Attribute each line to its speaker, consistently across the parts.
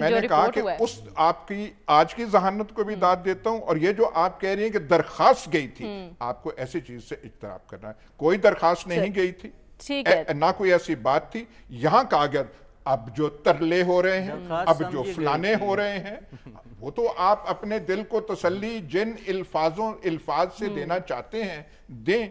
Speaker 1: मैंने कहा कि उस
Speaker 2: आपकी आज की जहानत को भी हम्म। दाद देता हूं और ये जो आप कह रही हैं कि दरखास्त गई थी हम्म। आपको ऐसी चीज से इजतराब करना है कोई दरखास्त नहीं गई थी ठीक है ना कोई ऐसी बात थी यहाँ का अगर अब जो तरले हो रहे हैं अब जो फलाने हो रहे हैं वो तो आप अपने दिल को तसल्ली जिन अल्फाजों अल्फाज से हम्म। देना चाहते हैं दें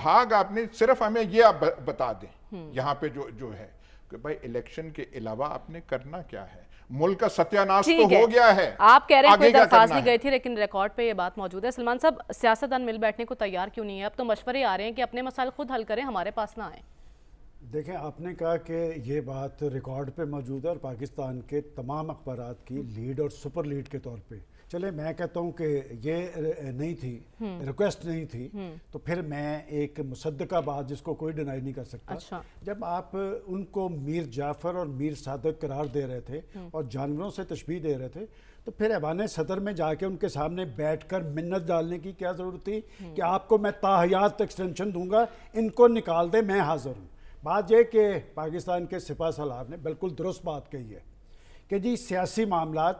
Speaker 2: भाग आपने सिर्फ हमें ये आप बता दें यहाँ पे जो जो है कि भाई इलेक्शन के अलावा आपने करना क्या है मुल्क का सत्यानाश तो हो गया है आप कह रहे हैं कोई दरखास्त नहीं गई थी लेकिन रिकॉर्ड पे ये बात मौजूद है सलमान साहब सियासतदान मिल बैठने को तैयार क्यों नहीं है अब तो मशवरे आ रहे हैं कि अपने मसाइल खुद हल करें हमारे पास ना आए
Speaker 1: देखें आपने कहा कि ये बात रिकॉर्ड पे मौजूद है और पाकिस्तान के तमाम अखबार की लीड और सुपर लीड के तौर पर चले मैं कहता हूँ कि ये नहीं थी रिक्वेस्ट हम्म। नहीं थी हम्म। तो फिर मैं एक बात जिसको कोई डिनाई नहीं कर सकता अच्छा। जब आप उनको मीर जाफर और मीर सादक करार दे रहे थे हम्म। और जानवरों से तशबी दे रहे थे तो फिर ऐवान सदर में जाके उनके सामने बैठकर मिन्नत डालने की क्या ज़रूरत थी कि आपको मैं ताहयात एक्सटेंशन दूंगा इनको निकाल दे मैं हाज़िर हूँ बात यह कि पाकिस्तान के सिपा सलार ने बिल्कुल दुरुस्त बात कही है कि जी सियासी मामला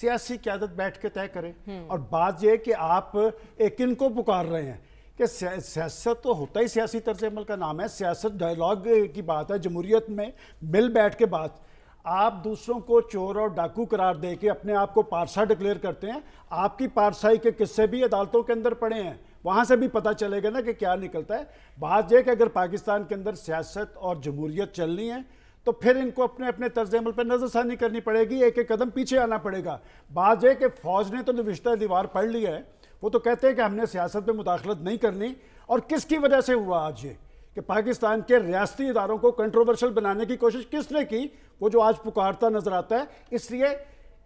Speaker 1: सियासी क्यादत बैठ के तय करें हम्म। और बात यह कि आप एक इनको पुकार रहे हैं कि सियासत तो होता ही सियासी तर्ज अमल का नाम है सियासत डायलॉग की बात है जमहूरियत में मिल बैठ के बात आप दूसरों को चोर और डाकू करार दे के अपने आप को पारसा डिक्लेयर करते हैं आपकी पारसाई के किस्से भी अदालतों के अंदर पड़े हैं वहाँ से भी पता चलेगा ना कि क्या निकलता है बात यह कि अगर पाकिस्तान के अंदर सियासत और जमहूरियत चलनी है तो फिर इनको अपने अपने तर्ज अमल पर नज़रसानी करनी पड़ेगी एक एक कदम पीछे आना पड़ेगा बात यह कि फ़ौज ने तो नविश्ता दीवार पढ़ लिया है वो तो कहते हैं कि हमने सियासत में मुदाखलत नहीं करनी और किसकी वजह से हुआ आज ये कि पाकिस्तान के रियाती इदारों को कंट्रोवर्शल बनाने की कोशिश किसने की वो जो आज पुकारता नज़र आता है इसलिए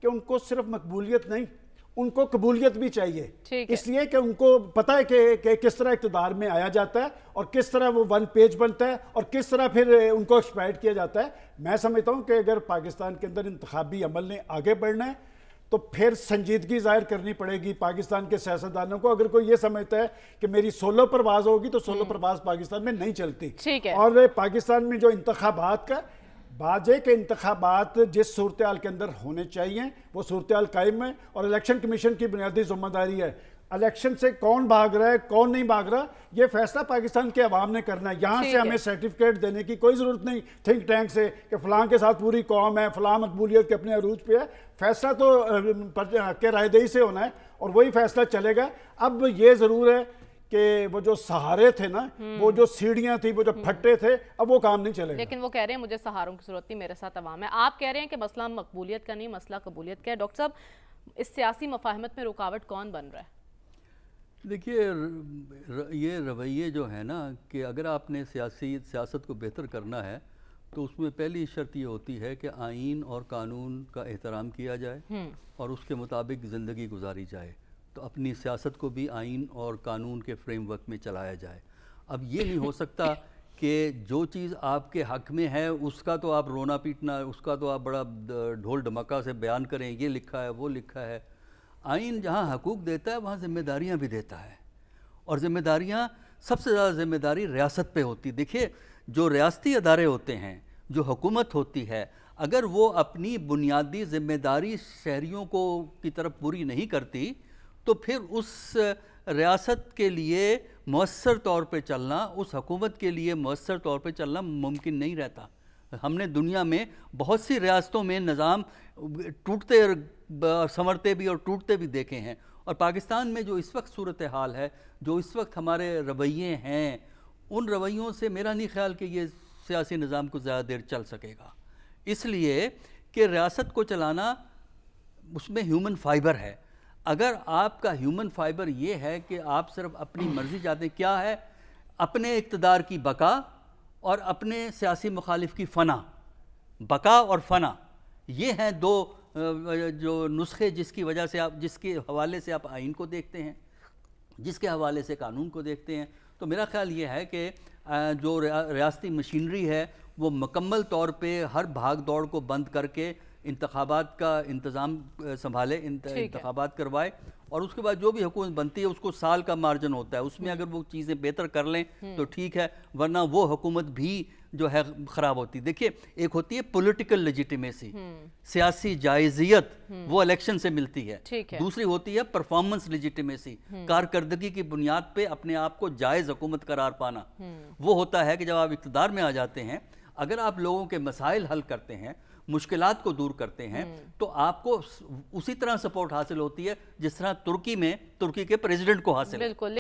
Speaker 1: कि उनको सिर्फ मकबूलियत नहीं उनको कबूलियत भी चाहिए इसलिए कि उनको पता है कि, कि किस तरह इकतदार में आया जाता है और किस तरह वो वन पेज बनता है और किस तरह फिर उनको एक्सपायर किया जाता है मैं समझता हूँ कि अगर पाकिस्तान के अंदर इंतबी अमल ने आगे बढ़ना है तो फिर संजीदगी जाहिर करनी पड़ेगी पाकिस्तान के सियासतदानों को अगर कोई ये समझता है कि मेरी सोलो परवाज होगी तो सोलो हम्म। परवाज पाकिस्तान में नहीं चलती ठीक है और पाकिस्तान में जो इंतबात का बाजे के इंतबात जिस सूरत के अंदर होने चाहिए वो सूरत कायम है और इलेक्शन कमीशन की बुनियादी जिम्मेदारी है इलेक्शन से कौन भाग रहा है कौन नहीं भाग रहा ये फैसला पाकिस्तान के अवाम ने करना है यहाँ से हमें सर्टिफिकेट देने की कोई ज़रूरत नहीं थिंक टैंक से कि फलां के साथ पूरी कौम है फलां मकबूलियत के अपने अरूज पे है फैसला तो के रायदेही से होना है और वही फैसला चलेगा अब ये ज़रूर है कि वो जो सहारे थे ना वो हम्म। जो सीढ़ियां थी वो जो हम्म। फटे थे अब वो काम नहीं चले लेकिन
Speaker 2: वो कह रहे हैं मुझे सहारों की जरूरत नहीं मेरे साथ आवाम है आप कह रहे हैं कि मसला मकबूलियत का नहीं मसला कबूलियत का है डॉक्टर साहब इस सियासी मफाहमत में रुकावट कौन बन रहा है देखिए ये रवैये जो है ना कि अगर आपने सियासी सियासत को बेहतर करना है तो उसमें पहली शर्त ये होती है कि आइन और कानून का एहतराम किया जाए हम्म। और उसके मुताबिक ज़िंदगी गुजारी जाए तो अपनी सियासत को भी आइन और कानून के फ्रेमवर्क में चलाया जाए अब ये नहीं हो सकता कि जो चीज़ आपके हक में है उसका तो आप रोना पीटना उसका तो आप बड़ा ढोल ढमका से बयान करें ये लिखा है वो लिखा है आइन जहाँ हकूक देता है वहाँ जिम्मेदारियाँ भी देता है और जिम्मेदारियाँ सबसे ज़्यादा जिम्मेदारी रियासत पे होती देखिए जो रियाती अदारे होते हैं जो हुकूमत होती है अगर वो अपनी बुनियादी जिम्मेदारी शहरीों को की तरफ पूरी नहीं करती तो फिर उस रियासत के लिए मौसर तौर पे चलना उस हकूमत के लिए मौसर तौर पे चलना मुमकिन नहीं रहता हमने दुनिया में बहुत सी रियासतों में निज़ाम टूटते और संवरते भी और टूटते भी देखे हैं और पाकिस्तान में जो इस वक्त सूरत हाल है जो इस वक्त हमारे रवैये हैं उन रवैयों से मेरा नहीं ख्याल कि ये सियासी निज़ाम को ज़्यादा देर चल सकेगा इसलिए कि रियासत को चलाना उसमें ह्यूमन फाइबर है अगर आपका ह्यूमन फाइबर ये है कि आप सिर्फ अपनी मर्जी चाहते हैं क्या है अपने इकतदार की बका और अपने सियासी मुखालिफ की फ़ना बका और फ़ना ये हैं दो जो नुस्खे जिसकी वजह से आप जिसके हवाले से आप आइन को देखते हैं जिसके हवाले से कानून को देखते हैं तो मेरा ख्याल ये है कि जो रियाती मशीनरी है वो मकम्मल तौर पे हर भाग दौड़ को बंद करके इंतबात का इंतज़ाम संभाले इंतबात करवाए और उसके बाद जो भी हुकूमत बनती है उसको साल का मार्जिन होता है उसमें हम्म। अगर वो चीज़ें बेहतर कर लें हम्म। तो ठीक है वरना वो हुकूमत भी जो है ख़राब होती देखिए एक होती है पॉलिटिकल लजिटमेसी हम्म। सियासी जायजियत वो इलेक्शन से मिलती है, है। दूसरी होती है परफॉर्मेंस लजिटमेसी कारकर्दगी की बुनियाद पर अपने आप को जायज़ हुकूमत करार पाना वो होता है कि जब आप इकतदार में आ जाते हैं अगर आप लोगों के मसाइल हल करते हैं मुश्किल को दूर करते हैं हम्म। तो आपको उसी तरह सपोर्ट हासिल होती है जिस तरह तुर्की में तुर्की के प्रेसिडेंट को हासिल